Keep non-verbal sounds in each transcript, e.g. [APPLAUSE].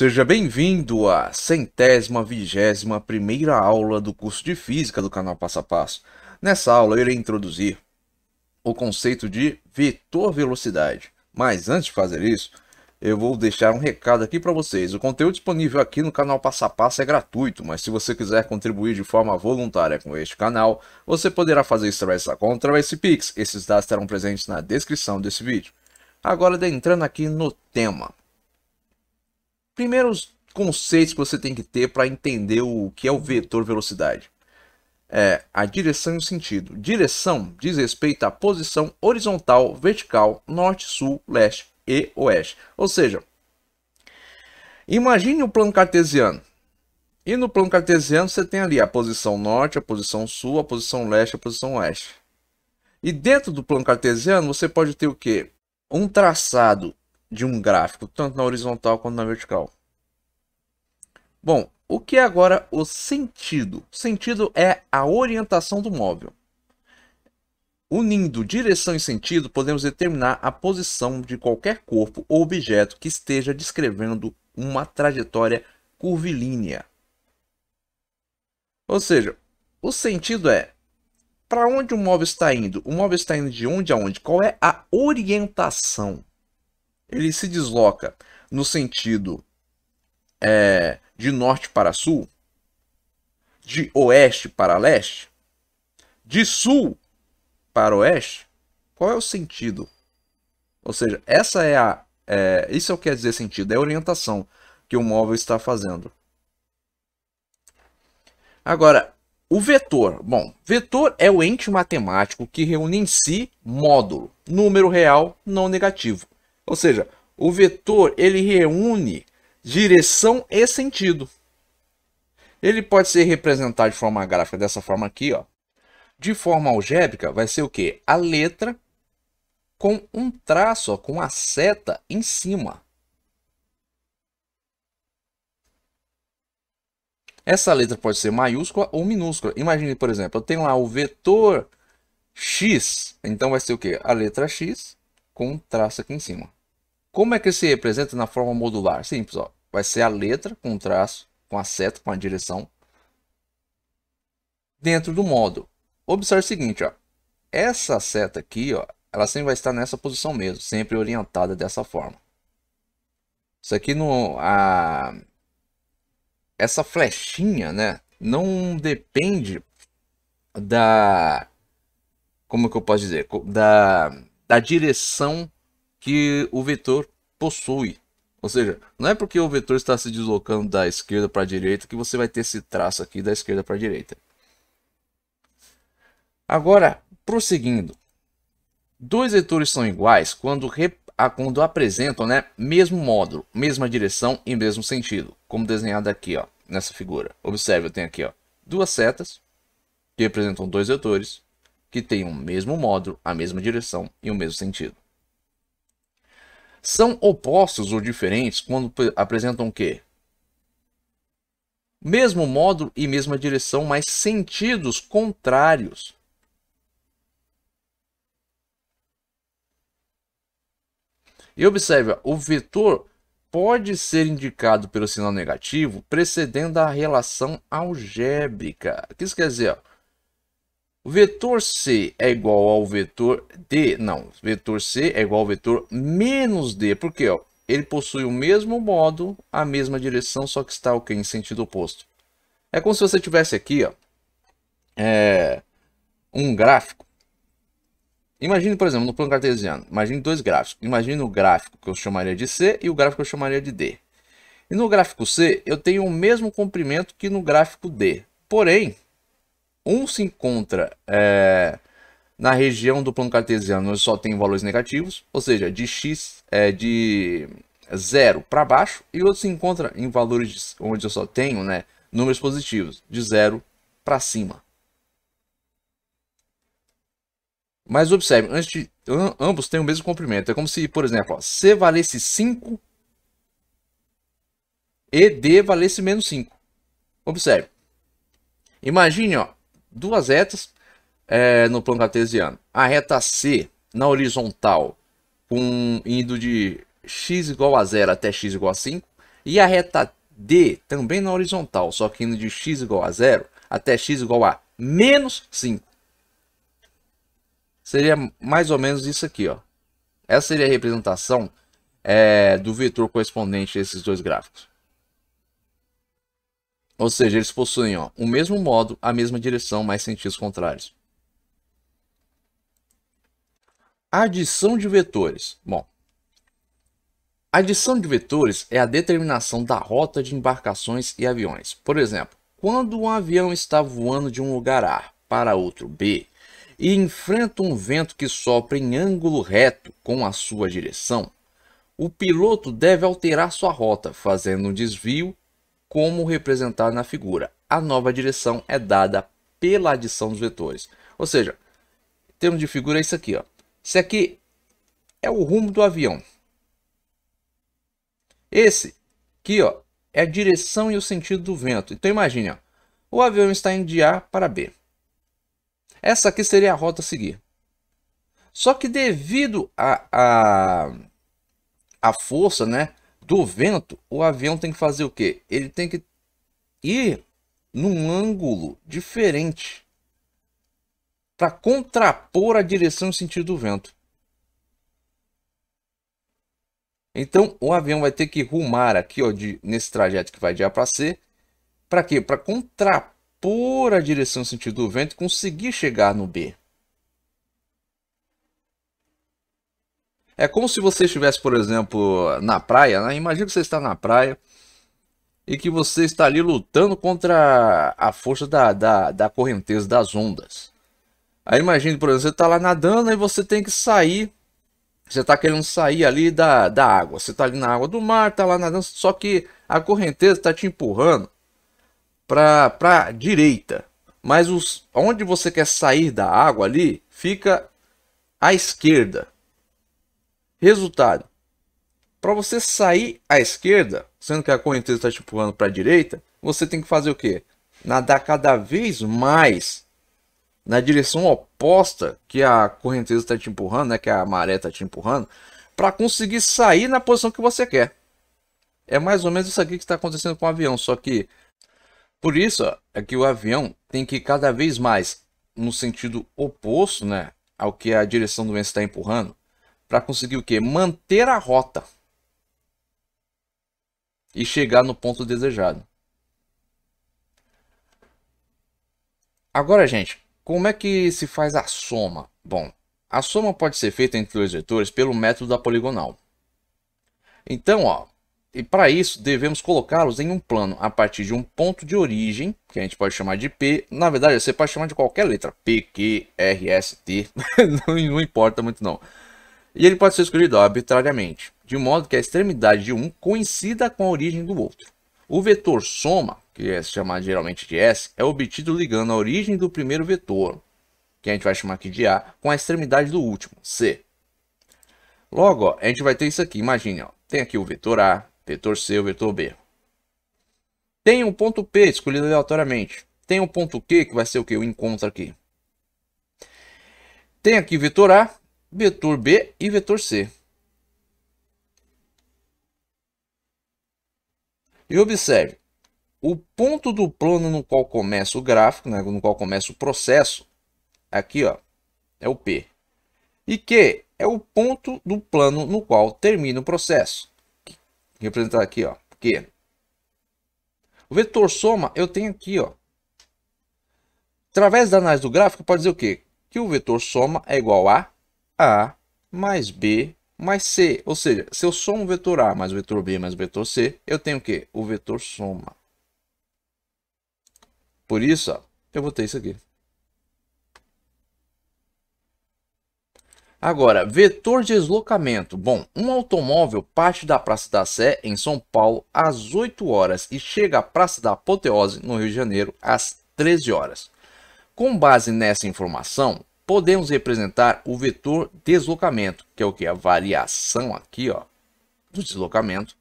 Seja bem-vindo à centésima vigésima primeira aula do curso de Física do canal Passo a Passo. Nessa aula eu irei introduzir o conceito de vetor velocidade. Mas antes de fazer isso, eu vou deixar um recado aqui para vocês. O conteúdo disponível aqui no canal Passo a Passo é gratuito, mas se você quiser contribuir de forma voluntária com este canal, você poderá fazer isso através da conta, através desse Pix. Esses dados estarão presentes na descrição desse vídeo. Agora, entrando aqui no tema primeiros conceitos que você tem que ter para entender o que é o vetor velocidade. É a direção e o sentido. Direção diz respeito à posição horizontal, vertical, norte, sul, leste e oeste. Ou seja, imagine o plano cartesiano. E no plano cartesiano você tem ali a posição norte, a posição sul, a posição leste, a posição oeste. E dentro do plano cartesiano você pode ter o quê? Um traçado de um gráfico, tanto na horizontal quanto na vertical. Bom, o que é agora o sentido? O sentido é a orientação do móvel. Unindo direção e sentido, podemos determinar a posição de qualquer corpo ou objeto que esteja descrevendo uma trajetória curvilínea. Ou seja, o sentido é para onde o móvel está indo? O móvel está indo de onde a onde? Qual é a orientação? ele se desloca no sentido é, de norte para sul, de oeste para leste, de sul para oeste, qual é o sentido? Ou seja, essa é a é, isso é o que quer dizer sentido, é a orientação que o móvel está fazendo. Agora, o vetor. Bom, vetor é o ente matemático que reúne em si módulo, número real não negativo, ou seja, o vetor ele reúne direção e sentido. Ele pode ser representado de forma gráfica dessa forma aqui, ó. De forma algébrica, vai ser o quê? A letra com um traço, ó, com a seta em cima. Essa letra pode ser maiúscula ou minúscula. Imagine, por exemplo, eu tenho lá o vetor x. Então vai ser o quê? A letra x com um traço aqui em cima. Como é que se representa na forma modular? Simples, ó. vai ser a letra com um traço, com a seta, com a direção, dentro do módulo. Observe o seguinte, ó. essa seta aqui, ó, ela sempre vai estar nessa posição mesmo, sempre orientada dessa forma. Isso aqui, no, a... essa flechinha, né, não depende da, como que eu posso dizer, da, da direção que o vetor possui. Ou seja, não é porque o vetor está se deslocando da esquerda para a direita que você vai ter esse traço aqui da esquerda para a direita. Agora, prosseguindo. Dois vetores são iguais quando, quando apresentam né, mesmo módulo, mesma direção e mesmo sentido, como desenhado aqui ó, nessa figura. Observe, eu tenho aqui ó, duas setas que representam dois vetores que têm o mesmo módulo, a mesma direção e o mesmo sentido são opostos ou diferentes quando apresentam o quê? Mesmo modo e mesma direção, mas sentidos contrários. E observe, o vetor pode ser indicado pelo sinal negativo precedendo a relação algébrica. O que isso quer dizer? O vetor C é igual ao vetor D, não, vetor C é igual ao vetor menos D, porque ó, ele possui o mesmo modo, a mesma direção, só que está okay, em sentido oposto. É como se você tivesse aqui ó, é, um gráfico. Imagine, por exemplo, no plano cartesiano, imagine dois gráficos. Imagine o gráfico que eu chamaria de C e o gráfico que eu chamaria de D. E no gráfico C, eu tenho o mesmo comprimento que no gráfico D. Porém, um se encontra é, na região do plano cartesiano só tem valores negativos, ou seja, de x é, de zero para baixo, e outro se encontra em valores onde eu só tenho né, números positivos, de zero para cima. Mas observe, de, ambos têm o mesmo comprimento. É como se, por exemplo, ó, C valesse 5 e D valesse menos 5. Observe. Imagine ó, duas retas é, no plano cartesiano. A reta C na horizontal, com, indo de x igual a zero até x igual a 5. E a reta D também na horizontal, só que indo de x igual a zero até x igual a menos 5. Seria mais ou menos isso aqui. Ó. Essa seria a representação é, do vetor correspondente a esses dois gráficos. Ou seja, eles possuem ó, o mesmo modo, a mesma direção, mas sentidos contrários. Adição de vetores. Bom, a adição de vetores é a determinação da rota de embarcações e aviões. Por exemplo, quando um avião está voando de um lugar A para outro B e enfrenta um vento que sopra em ângulo reto com a sua direção, o piloto deve alterar sua rota, fazendo um desvio como representar na figura. A nova direção é dada pela adição dos vetores. Ou seja, em termos de figura é isso aqui. Ó. Isso aqui é o rumo do avião. Esse aqui ó, é a direção e o sentido do vento. Então imagine, ó, o avião está indo de A para B. Essa aqui seria a rota a seguir. Só que devido a, a, a força, né, do vento, o avião tem que fazer o quê? Ele tem que ir num ângulo diferente para contrapor a direção e sentido do vento. Então, o avião vai ter que rumar aqui, ó, de, nesse trajeto que vai de A para C, para quê? Para contrapor a direção e sentido do vento e conseguir chegar no B. É como se você estivesse, por exemplo, na praia, né? Imagina que você está na praia e que você está ali lutando contra a força da, da, da correnteza das ondas. Aí imagine, por exemplo, você está lá nadando e você tem que sair. Você está querendo sair ali da, da água. Você está ali na água do mar, está lá nadando, só que a correnteza está te empurrando para a direita. Mas os, onde você quer sair da água ali, fica à esquerda. Resultado: para você sair à esquerda, sendo que a correnteza está te empurrando para a direita, você tem que fazer o quê? Nadar cada vez mais na direção oposta que a correnteza está te empurrando, né? que a maré está te empurrando, para conseguir sair na posição que você quer. É mais ou menos isso aqui que está acontecendo com o avião, só que por isso é que o avião tem que ir cada vez mais no sentido oposto né, ao que a direção do vento está empurrando para conseguir o quê? Manter a rota e chegar no ponto desejado. Agora, gente, como é que se faz a soma? Bom, a soma pode ser feita entre dois vetores pelo método da poligonal. Então, ó, e para isso devemos colocá-los em um plano a partir de um ponto de origem, que a gente pode chamar de P. Na verdade, você pode chamar de qualquer letra, P, Q, R, S, T, [LAUGHS] não, não importa muito não e ele pode ser escolhido arbitrariamente, de modo que a extremidade de um coincida com a origem do outro. O vetor soma, que é chamado geralmente de S, é obtido ligando a origem do primeiro vetor, que a gente vai chamar aqui de A, com a extremidade do último, C. Logo, ó, a gente vai ter isso aqui, imagine, ó, tem aqui o vetor A, vetor C, o vetor B. Tem um ponto P escolhido aleatoriamente. Tem um ponto Q, que vai ser o que? eu encontro aqui. Tem aqui vetor A, vetor B e vetor C. E observe, o ponto do plano no qual começa o gráfico, né, no qual começa o processo, aqui ó, é o P. E Q é o ponto do plano no qual termina o processo. Representar aqui, ó, Q. O vetor soma eu tenho aqui, ó. Através da análise do gráfico, pode dizer o quê? Que o vetor soma é igual a a mais B mais C. Ou seja, se eu somo o vetor A mais o vetor B mais o vetor C, eu tenho o quê? O vetor soma. Por isso, ó, eu vou ter isso aqui. Agora, vetor de deslocamento. Bom, um automóvel parte da Praça da Sé, em São Paulo, às 8 horas e chega à Praça da Apoteose, no Rio de Janeiro, às 13 horas. Com base nessa informação, podemos representar o vetor deslocamento, que é o que? A variação aqui, ó, do deslocamento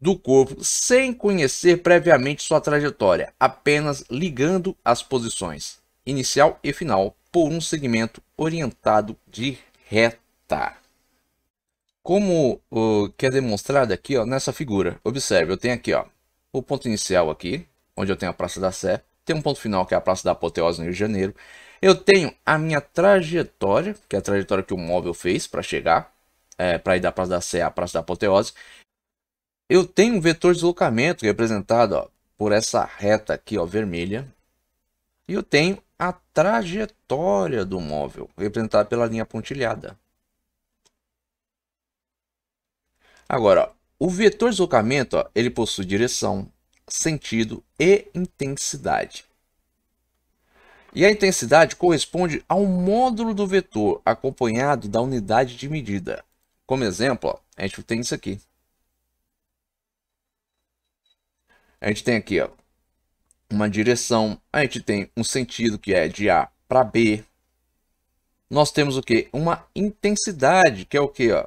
do corpo sem conhecer previamente sua trajetória, apenas ligando as posições inicial e final por um segmento orientado de reta. Como uh, que é demonstrado aqui ó, nessa figura, observe, eu tenho aqui ó, o ponto inicial aqui, onde eu tenho a Praça da Sé, tem um ponto final que é a Praça da Apoteose no Rio de Janeiro, eu tenho a minha trajetória, que é a trajetória que o móvel fez para chegar, é, para ir da Praça da Sé à Praça da Apoteose. Eu tenho um vetor de deslocamento representado ó, por essa reta aqui, ó, vermelha. E eu tenho a trajetória do móvel, representada pela linha pontilhada. Agora, ó, o vetor de deslocamento ó, ele possui direção, sentido e intensidade. E a intensidade corresponde ao módulo do vetor acompanhado da unidade de medida. Como exemplo, ó, a gente tem isso aqui. A gente tem aqui ó, uma direção, a gente tem um sentido que é de A para B. Nós temos o que? Uma intensidade, que é o que? Ó?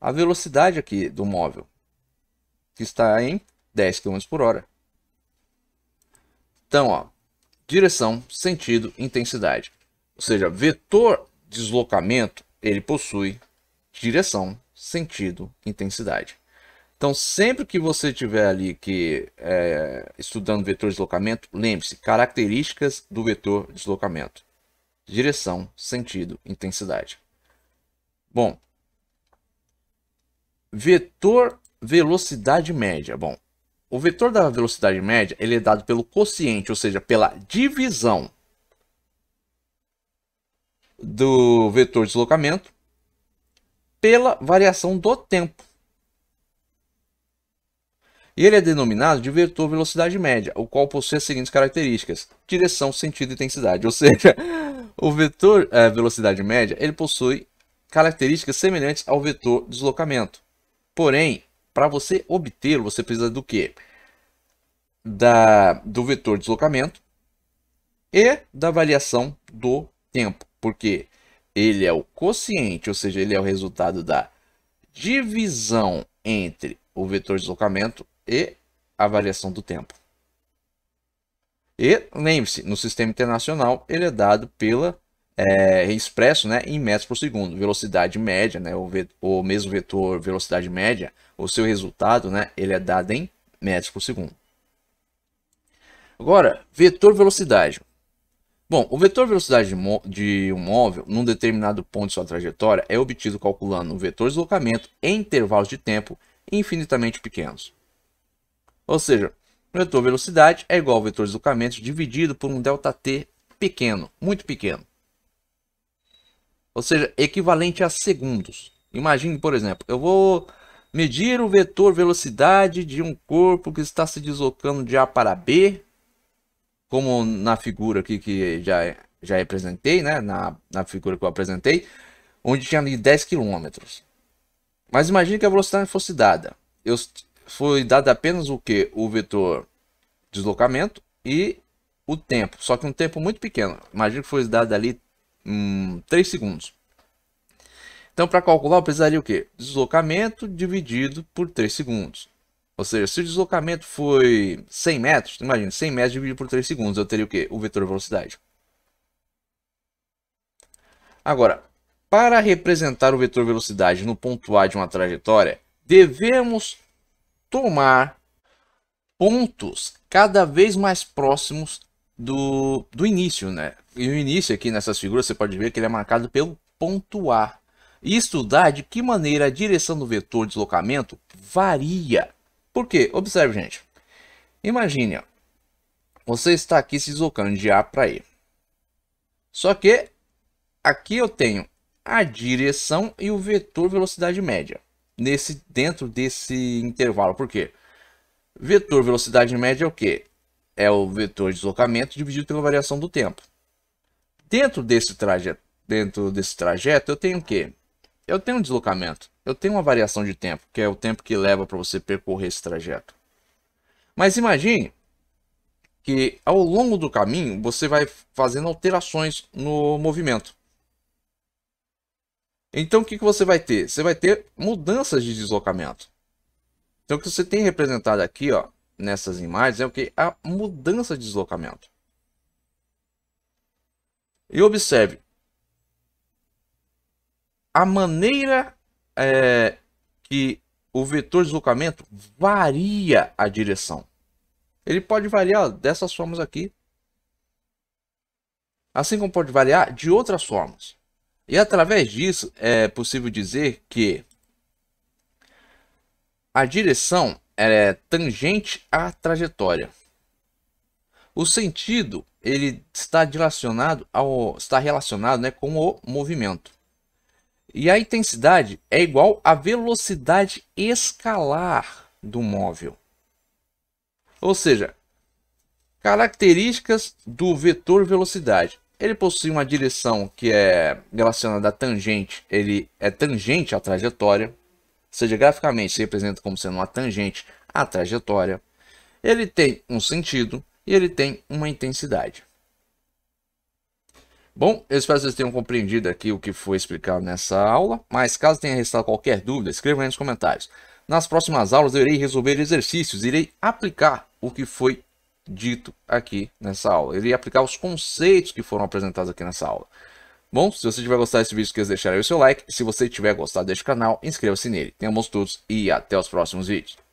A velocidade aqui do móvel, que está em 10 km por hora. Então, ó, direção, sentido, intensidade. Ou seja, vetor deslocamento, ele possui direção, sentido, intensidade. Então, sempre que você tiver ali que é, estudando vetor deslocamento, lembre-se, características do vetor deslocamento. Direção, sentido, intensidade. Bom, vetor velocidade média. Bom, o vetor da velocidade média ele é dado pelo quociente, ou seja, pela divisão do vetor de deslocamento pela variação do tempo. E ele é denominado de vetor velocidade média, o qual possui as seguintes características: direção, sentido e intensidade. [LAUGHS] Ou seja, o vetor é, velocidade média ele possui características semelhantes ao vetor deslocamento. Porém, para você obtê-lo, você precisa do quê? Da, do vetor deslocamento e da variação do tempo, porque ele é o quociente, ou seja, ele é o resultado da divisão entre o vetor deslocamento e a variação do tempo. E lembre-se, no sistema internacional ele é dado pela é, expresso né, em metros por segundo. Velocidade média, né, o, vetor, o mesmo vetor velocidade média, o seu resultado né, ele é dado em metros por segundo. Agora, vetor velocidade. Bom, o vetor velocidade de um móvel num determinado ponto de sua trajetória é obtido calculando o vetor deslocamento em intervalos de tempo infinitamente pequenos. Ou seja, o vetor velocidade é igual ao vetor deslocamento dividido por um delta t pequeno, muito pequeno. Ou seja, equivalente a segundos. Imagine, por exemplo, eu vou medir o vetor velocidade de um corpo que está se deslocando de A para B, como na figura aqui que já, já apresentei, né? na, na figura que eu apresentei, onde tinha ali 10 km. Mas imagine que a velocidade fosse dada. Eu, foi dado apenas o que? O vetor deslocamento e o tempo, só que um tempo muito pequeno. Imagina que foi dado ali hum, 3 segundos. Então, para calcular, eu precisaria o quê? Deslocamento dividido por 3 segundos. Ou seja, se o deslocamento foi 100 metros, imagina, 100 metros dividido por 3 segundos, eu teria o quê? O vetor velocidade. Agora, para representar o vetor velocidade no ponto A de uma trajetória, devemos tomar pontos cada vez mais próximos do, do início, né? E o início aqui nessas figuras você pode ver que ele é marcado pelo ponto A. E estudar de que maneira a direção do vetor de deslocamento varia. Por quê? Observe, gente. Imagine, ó, você está aqui se deslocando de A para E. Só que aqui eu tenho a direção e o vetor velocidade média nesse dentro desse intervalo. Por quê? Vetor velocidade média é o quê? É o vetor de deslocamento dividido pela variação do tempo dentro desse trajeto, dentro desse trajeto, eu tenho o quê? Eu tenho um deslocamento. Eu tenho uma variação de tempo, que é o tempo que leva para você percorrer esse trajeto. Mas imagine que ao longo do caminho você vai fazendo alterações no movimento. Então o que, que você vai ter? Você vai ter mudanças de deslocamento. Então o que você tem representado aqui ó, nessas imagens é o que? A mudança de deslocamento. E observe, a maneira é, que o vetor de deslocamento varia a direção. Ele pode variar dessas formas aqui. Assim como pode variar de outras formas. E através disso é possível dizer que a direção é tangente à trajetória. O sentido ele está relacionado ao está relacionado, né, com o movimento. E a intensidade é igual à velocidade escalar do móvel. Ou seja, características do vetor velocidade. Ele possui uma direção que é relacionada à tangente, ele é tangente à trajetória, ou seja, graficamente se representa como sendo uma tangente à trajetória. Ele tem um sentido, e ele tem uma intensidade. Bom, eu espero que vocês tenham compreendido aqui o que foi explicado nessa aula, mas caso tenha restado qualquer dúvida, escreva aí nos comentários. Nas próximas aulas eu irei resolver exercícios, irei aplicar o que foi dito aqui nessa aula, irei aplicar os conceitos que foram apresentados aqui nessa aula. Bom, se você tiver gostado desse vídeo, esqueça de deixar aí o seu like, se você tiver gostado deste canal, inscreva-se nele. Temos todos e até os próximos vídeos.